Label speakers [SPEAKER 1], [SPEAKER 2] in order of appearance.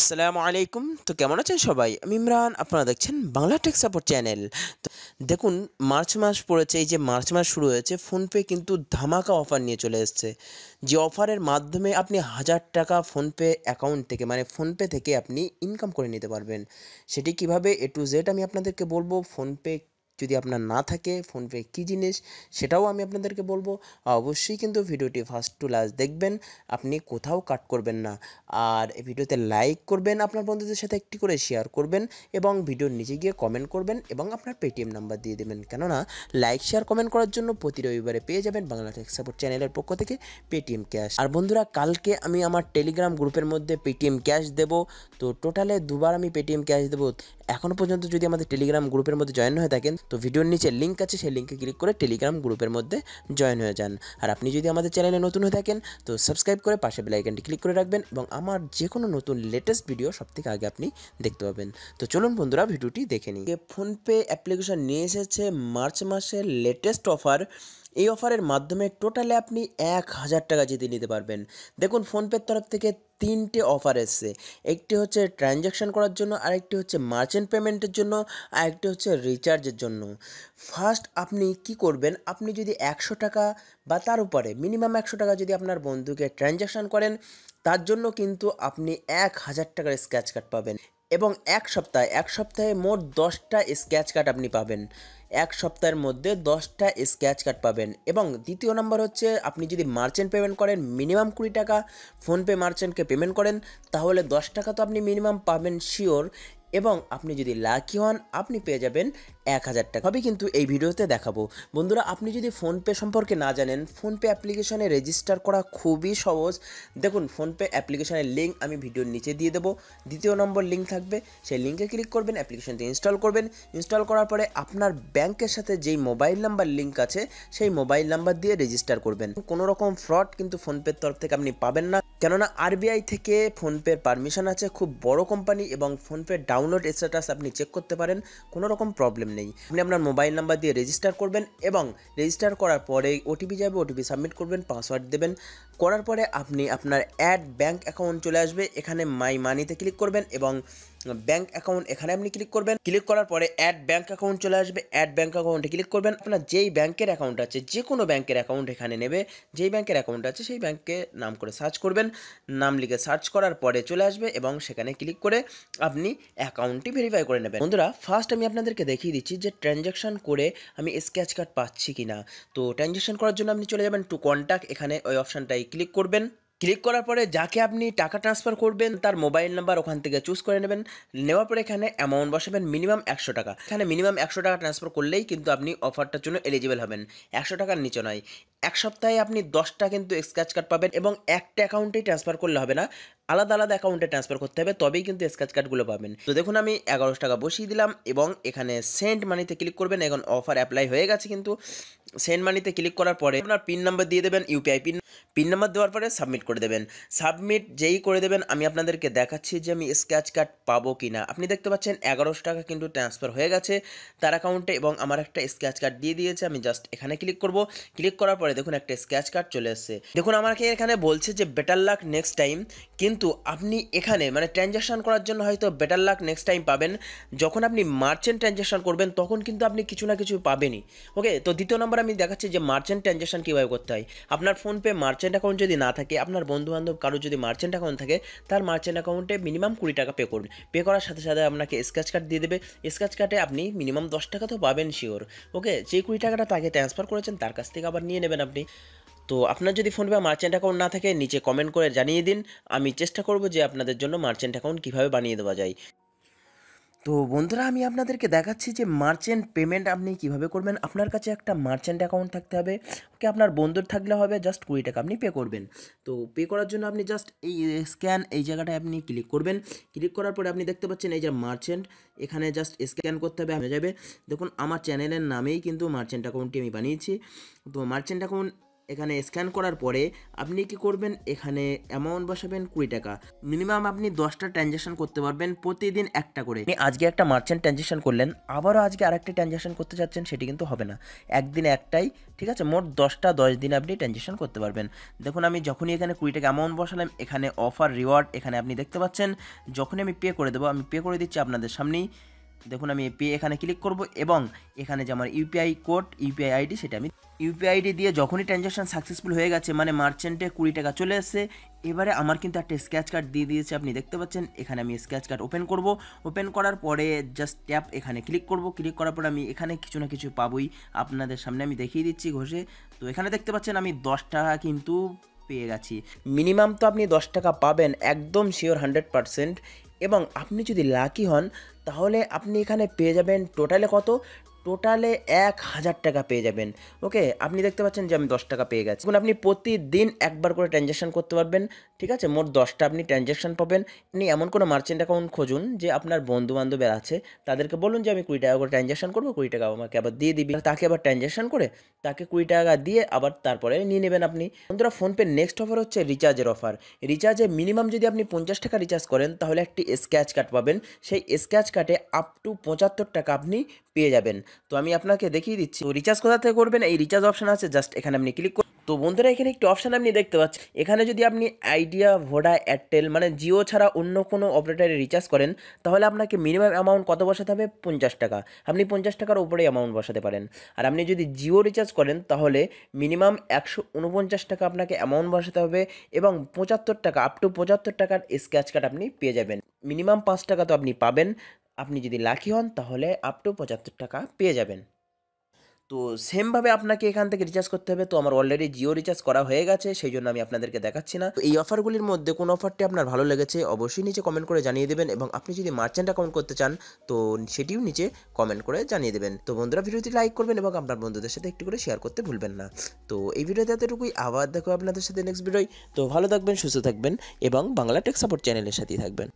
[SPEAKER 1] আসসালামু আলাইকুম তো কেমন আছেন সবাই আমি ইমরান আপনারা দেখছেন বাংলা টেক সাপোর্ট চ্যানেল দেখুন মার্চ মাস পড়েছে এই যে মার্চ মাস শুরু হয়েছে ফোনপে কিন্তু ধামাকা অফার নিয়ে চলে এসছে যে অফারের মাধ্যমে আপনি হাজার টাকা ফোনপে অ্যাকাউন্ট থেকে মানে ফোনপে থেকে আপনি ইনকাম করে নিতে পারবেন সেটি কিভাবে এ টু জেড আমি আপনাদেরকে বলবো ফোনপে যদি আপনার না থাকে ফোনপে কী জিনিস সেটাও আমি আপনাদেরকে বলবো অবশ্যই কিন্তু ভিডিওটি ফার্স্ট টু লাস্ট দেখবেন আপনি কোথাও কাট করবেন না আর এই ভিডিওতে লাইক করবেন আপনার বন্ধুদের সাথে একটি করে শেয়ার করবেন এবং ভিডিও নিচে গিয়ে কমেন্ট করবেন এবং আপনার পেটিএম নাম্বার দিয়ে দেবেন কেননা লাইক শেয়ার কমেন্ট করার জন্য প্রতি রবিবারে পেয়ে যাবেন বাংলা টেক সাপোর্ট চ্যানেলের পক্ষ থেকে পেটিএম ক্যাশ আর বন্ধুরা কালকে আমি আমার টেলিগ্রাম গ্রুপের মধ্যে পেটিএম ক্যাশ দেব তো টোটালে দুবার আমি পেটিএম ক্যাশ দেবো এখনও পর্যন্ত যদি আমাদের টেলিগ্রাম গ্রুপের মধ্যে জয়েন হয়ে থাকেন তো ভিডিওর নিচে লিঙ্ক আছে সেই লিঙ্কে ক্লিক করে টেলিগ্রাম গ্রুপের মধ্যে জয়েন হয়ে যান আর আপনি যদি আমাদের চ্যানেলে নতুন হয়ে থাকেন তো সাবস্ক্রাইব করে পাশে বেলাইকানটি ক্লিক করে রাখবেন এবং আমার যে কোনো নতুন লেটেস্ট ভিডিও সবথেকে আগে আপনি দেখতে পাবেন তো চলুন বন্ধুরা ভিডিওটি দেখে নিই ফোনপে অ্যাপ্লিকেশন নিয়ে এসেছে মার্চ মাসের লেটেস্ট অফার এই অফারের মাধ্যমে টোটালে আপনি এক হাজার টাকা জিতে নিতে পারবেন দেখুন ফোনপের তরফ থেকে তিনটে অফার এসছে একটি হচ্ছে ট্রানজ্যাকশান করার জন্য আরেকটি হচ্ছে মার্চেন্ট পেমেন্টের জন্য আর একটি হচ্ছে রিচার্জের জন্য ফার্স্ট আপনি কি করবেন আপনি যদি একশো টাকা বা তার উপরে মিনিমাম একশো টাকা যদি আপনার বন্ধুকে ট্রানজ্যাকশান করেন তার জন্য কিন্তু আপনি এক হাজার টাকার স্ক্র্যাচ কার্ড পাবেন এবং এক সপ্তাহে এক সপ্তাহে মোট দশটা স্ক্র্যাচ কার্ড আপনি পাবেন এক সপ্তাহের মধ্যে দশটা স্ক্র্যাচ কার্ড পাবেন এবং দ্বিতীয় নম্বর হচ্ছে আপনি যদি মার্চেন্ট পেমেন্ট করেন মিনিমাম কুড়ি টাকা ফোনপে মার্চেন্টকে পেমেন্ট করেন তাহলে দশ টাকা তো আপনি মিনিমাম পাবেন শিওর এবং আপনি যদি লাকি হন আপনি পেয়ে যাবেন এক হাজার টাকা হবে কিন্তু এই ভিডিওতে দেখাবো বন্ধুরা আপনি যদি ফোনপে সম্পর্কে না জানেন ফোনপে অ্যাপ্লিকেশানে রেজিস্টার করা খুবই সহজ দেখুন ফোনপে অ্যাপ্লিকেশনের লিঙ্ক আমি ভিডিওর নিচে দিয়ে দেবো দ্বিতীয় নম্বর লিঙ্ক থাকবে সেই লিঙ্কে ক্লিক করবেন অ্যাপ্লিকেশানটি ইনস্টল করবেন ইনস্টল করার পরে আপনার ব্যাংকের সাথে যেই মোবাইল নাম্বার লিঙ্ক আছে সেই মোবাইল নাম্বার দিয়ে রেজিস্টার করবেন কোনো রকম ফ্রড কিন্তু ফোনপের তরফ থেকে আপনি পাবেন না কেননা আরবিআই থেকে ফোনপের পারমিশন আছে খুব বড় কোম্পানি এবং ফোনপের ডাউনলোড স্ট্যাটাস আপনি চেক করতে পারেন কোনো রকম প্রবলেম নেই আপনি আপনার মোবাইল নাম্বার দিয়ে রেজিস্টার করবেন এবং রেজিস্টার করার পরে ওটিপি যাবে ওটিপি সাবমিট করবেন পাসওয়ার্ড দেবেন করার পরে আপনি আপনার অ্যাড ব্যাঙ্ক অ্যাকাউন্ট চলে আসবে এখানে মাই মানিতে ক্লিক করবেন এবং ব্যাঙ্ক অ্যাকাউন্ট এখানে আপনি ক্লিক করবেন ক্লিক করার পরে অ্যাড ব্যাঙ্ক অ্যাকাউন্ট চলে আসবে অ্যাড ব্যাঙ্ক অ্যাকাউন্টে ক্লিক করবেন আপনার যেই ব্যাঙ্কের অ্যাকাউন্ট আছে যে কোনো ব্যাঙ্কের অ্যাকাউন্ট এখানে নেবে যেই ব্যাঙ্কের অ্যাকাউন্ট আছে সেই ব্যাঙ্কে নাম করে সার্চ করবেন নাম লিখে সার্চ করার পরে চলে আসবে এবং সেখানে ক্লিক করে আপনি অ্যাকাউন্টটি ভেরিফাই করে নেবেন বন্ধুরা ফার্স্ট আমি আপনাদেরকে দেখিয়ে দিচ্ছি যে ট্রানজ্যাকশান করে আমি স্ক্যাচ কার্ড পাচ্ছি কি না তো ট্রানজ্যাকশান করার জন্য আপনি চলে যাবেন টু কন্ট্যাক্ট এখানে ওই অপশানটাই ক্লিক করবেন ক্লিক করার পরে যাকে আপনি টাকা ট্রান্সফার করবেন তার মোবাইল নাম্বার ওখান থেকে চুজ করে নেবেন নেওয়ার পরে এখানে অ্যামাউন্ট বসাবেন মিনিমাম একশো টাকা এখানে মিনিমাম একশো টাকা ট্রান্সফার করলেই কিন্তু আপনি অফারটার জন্য এলিজিবল হবেন একশো টাকার নিচে নয় এক সপ্তাহে আপনি দশটা কিন্তু স্ক্র্যাচ কার্ড পাবেন এবং একটা অ্যাকাউন্টেই ট্রান্সফার করলে হবে না আলাদা আলাদা অ্যাকাউন্টে ট্রান্সফার করতে হবে তবেই কিন্তু স্ক্র্যাচ কার্ডগুলো পাবেন তো দেখুন আমি এগারোশো টাকা বসিয়ে দিলাম এবং এখানে সেন্ট মানিতে ক্লিক করবেন এখন অফার অ্যাপ্লাই হয়ে গেছে কিন্তু সেন্ড মানিতে ক্লিক করার পরে আপনার পিন নাম্বার দিয়ে দেবেন ইউপিআই পিন পিন নাম্বার দেওয়ার পরে সাবমিট করে দেবেন সাবমিট যেই করে দেবেন আমি আপনাদেরকে দেখাচ্ছি যে আমি স্ক্র্যাচ কার্ড পাবো কি না আপনি দেখতে পাচ্ছেন এগারোশো টাকা কিন্তু ট্রান্সফার হয়ে গেছে তার অ্যাকাউন্টে এবং আমার একটা স্ক্র্যাচ কার্ড দিয়ে দিয়েছে আমি জাস্ট এখানে ক্লিক করব ক্লিক করার পরে দেখুন একটা স্ক্র্যাচ কার্ড চলে এসছে দেখুন আমাকে এখানে বলছে যে বেটার লাক নেক্সট টাইম কিন্তু আপনি এখানে মানে ট্রানজ্যাকশান করার জন্য হয়তো বেটার লাক নেক্সট টাইম পাবেন যখন আপনি মার্চেন্ট ট্রানজ্যাকশান করবেন তখন কিন্তু আপনি কিছু না কিছু পাবেনই ওকে তো দ্বিতীয় নম্বর আমি দেখাচ্ছি যে মার্চেন্ট ট্রানজ্যাকশন কীভাবে করতে হয় আপনার ফোনপে মার্চেন্ট অ্যাকাউন্ট যদি না থাকে আপনার বন্ধুবান্ধব কারো যদি মার্চেন্ট অ্যাকাউন্ট থাকে তার মার্চেন্ট অ্যাকাউন্টে মিনিমাম কুড়ি টাকা পে করুন পে করার সাথে সাথে আপনাকে স্ক্র্যাচ কার্ড দিয়ে দেবে স্ক্র্যাচ কার্ডে আপনি মিনিমাম দশ টাকা তো পাবেন শিওর ওকে যে কুড়ি টাকাটা তাকে ট্রান্সফার করেছেন তার কাছ থেকে আবার নিয়ে নেবেন আপনি তো আপনার যদি ফোনপে মার্চেন্ট অ্যাকাউন্ট না থাকে নিচে কমেন্ট করে জানিয়ে দিন আমি চেষ্টা করব যে আপনাদের জন্য মার্চেন্ট অ্যাকাউন্ট কীভাবে বানিয়ে দেওয়া যায় তো বন্ধুরা আমি আপনাদেরকে দেখাচ্ছি যে মার্চেন্ট পেমেন্ট আপনি কিভাবে করবেন আপনার কাছে একটা মার্চেন্ট অ্যাকাউন্ট থাকতে হবে ওকে আপনার বন্ধুর থাকলে হবে জাস্ট কুড়ি টাকা আপনি পে করবেন তো পে করার জন্য আপনি জাস্ট এই স্ক্যান এই জায়গাটায় আপনি ক্লিক করবেন ক্লিক করার পরে আপনি দেখতে পাচ্ছেন এই যে মার্চেন্ট এখানে জাস্ট স্ক্যান করতে হবে হয়ে যাবে দেখুন আমার চ্যানেলের নামেই কিন্তু মার্চেন্ট অ্যাকাউন্টটি আমি বানিয়েছি তো মার্চেন্ট অ্যাকাউন্ট এখানে স্ক্যান করার পরে আপনি কি করবেন এখানে অ্যামাউন্ট বসাবেন কুড়ি টাকা মিনিমাম আপনি দশটা ট্রানজ্যাকশন করতে পারবেন প্রতিদিন একটা করে আপনি আজকে একটা মার্চেন্ট ট্রানজ্যাকশন করলেন আবারও আজকে আরেকটা ট্রানজ্যাকশন করতে চাচ্ছেন সেটি কিন্তু হবে না একদিনে একটাই ঠিক আছে মোট দশটা দশ দিন আপনি ট্রানজ্যাকশন করতে পারবেন দেখুন আমি যখনই এখানে কুড়ি টাকা অ্যামাউন্ট বসালাম এখানে অফার রিওয়ার্ড এখানে আপনি দেখতে পাচ্ছেন যখনই আমি পে করে দেবো আমি পে করে দিচ্ছি আপনাদের সামনেই দেখুন আমি পে এখানে ক্লিক করব এবং এখানে যে আমার ইউপিআই কোড ইউপিআই আইডি সেটা আমি ইউপিআই আইডি দিয়ে যখনই ট্রানজ্যাকশান সাকসেসফুল হয়ে গেছে মানে মার্চেন্টে কুড়ি টাকা চলে এসছে এবারে আমার কিন্তু একটা স্ক্যাচ কার্ড দিয়ে দিয়েছে আপনি দেখতে পাচ্ছেন এখানে আমি স্ক্যাচ কার্ড ওপেন করব ওপেন করার পরে জাস্ট ট্যাপ এখানে ক্লিক করব ক্লিক করার পরে আমি এখানে কিছু না কিছু পাবই আপনাদের সামনে আমি দেখিয়ে দিচ্ছি ঘষে তো এখানে দেখতে পাচ্ছেন আমি দশ টাকা কিন্তু পেয়ে গেছি মিনিমাম তো আপনি দশ টাকা পাবেন একদম শিওর হান্ড্রেড পারসেন্ট এবং আপনি যদি লাকি হন তাহলে আপনি এখানে পেয়ে যাবেন টোটালে কত টোটালে এক হাজার টাকা পেয়ে যাবেন ওকে আপনি দেখতে পাচ্ছেন যে আমি দশ টাকা পেয়ে গেছি এখন আপনি প্রতিদিন একবার করে ট্রানজ্যাকশান করতে পারবেন ঠিক আছে মোট দশটা আপনি ট্রানজ্যাকশান পাবেন আপনি এমন কোনো মার্চেন্ট অ্যাকাউন্ট খুঁজুন যে আপনার বন্ধু বান্ধবের আছে তাদেরকে বলুন যে আমি কুড়ি টাকা করে ট্রানজ্যাকশান করবো কুড়ি টাকা আমাকে আবার দিয়ে দিবি তাকে আবার ট্রানজ্যাকশান করে তাকে কুড়ি টাকা দিয়ে আবার তারপরে নিয়ে নেবেন আপনি বন্ধুরা ফোনপে নেক্সট অফার হচ্ছে রিচার্জের অফার রিচার্জে মিনিমাম যদি আপনি পঞ্চাশ টাকা রিচার্জ করেন তাহলে একটি স্ক্যাচ কার্ড পাবেন সেই স্ক্যাচ কার্ডে আপ টু পঁচাত্তর টাকা আপনি পেয়ে যাবেন তো আমি আপনাকে দেখিয়ে দিচ্ছি তো রিচার্জ কোথা থেকে করবেন এই রিচার্জ অপশান আছে জাস্ট এখানে আপনি ক্লিক তো বন্ধুরা এখানে একটি অপশান আপনি দেখতে পাচ্ছেন এখানে যদি আপনি আইডিয়া ভোডা এয়ারটেল মানে জিও ছাড়া অন্য কোনো অপারেটারে রিচার্জ করেন তাহলে আপনাকে মিনিমাম অ্যামাউন্ট কত বসাতে হবে পঞ্চাশ টাকা আপনি পঞ্চাশ টাকার উপরেই অ্যামাউন্ট বসাতে পারেন আর আপনি যদি জিও রিচার্জ করেন তাহলে মিনিমাম একশো উনপঞ্চাশ টাকা আপনাকে অ্যামাউন্ট বসাতে হবে এবং পঁচাত্তর টাকা আপ টু পঁচাত্তর টাকার স্ক্র্যাচ কার্ড আপনি পেয়ে যাবেন মিনিমাম পাঁচ টাকা তো আপনি পাবেন আপনি যদি লাকি হন তাহলে আপ টু পঁচাত্তর টাকা পেয়ে যাবেন তো সেমভাবে আপনাকে এখান থেকে রিচার্জ করতে হবে তো আমার অলরেডি জিও রিচার্জ করা হয়ে গেছে সেই জন্য আমি আপনাদেরকে দেখাচ্ছি না এই অফারগুলির মধ্যে কোন অফারটি আপনার ভালো লেগেছে অবশ্যই নিচে কমেন্ট করে জানিয়ে দেবেন এবং আপনি যদি মার্চেন্ট অ্যাকাউন্ট করতে চান তো সেটিও নিচে কমেন্ট করে জানিয়ে দেবেন তো বন্ধুরা ভিডিওটি লাইক করবেন এবং আপনার বন্ধুদের সাথে একটু করে শেয়ার করতে ভুলবেন না তো এই ভিডিওতে এতটুকুই আবার দেখো আপনাদের সাথে নেক্সট ভিডিওয় তো ভালো থাকবেন সুস্থ থাকবেন এবং বাংলা টেক সাপোর্ট চ্যানেলের সাথেই থাকবেন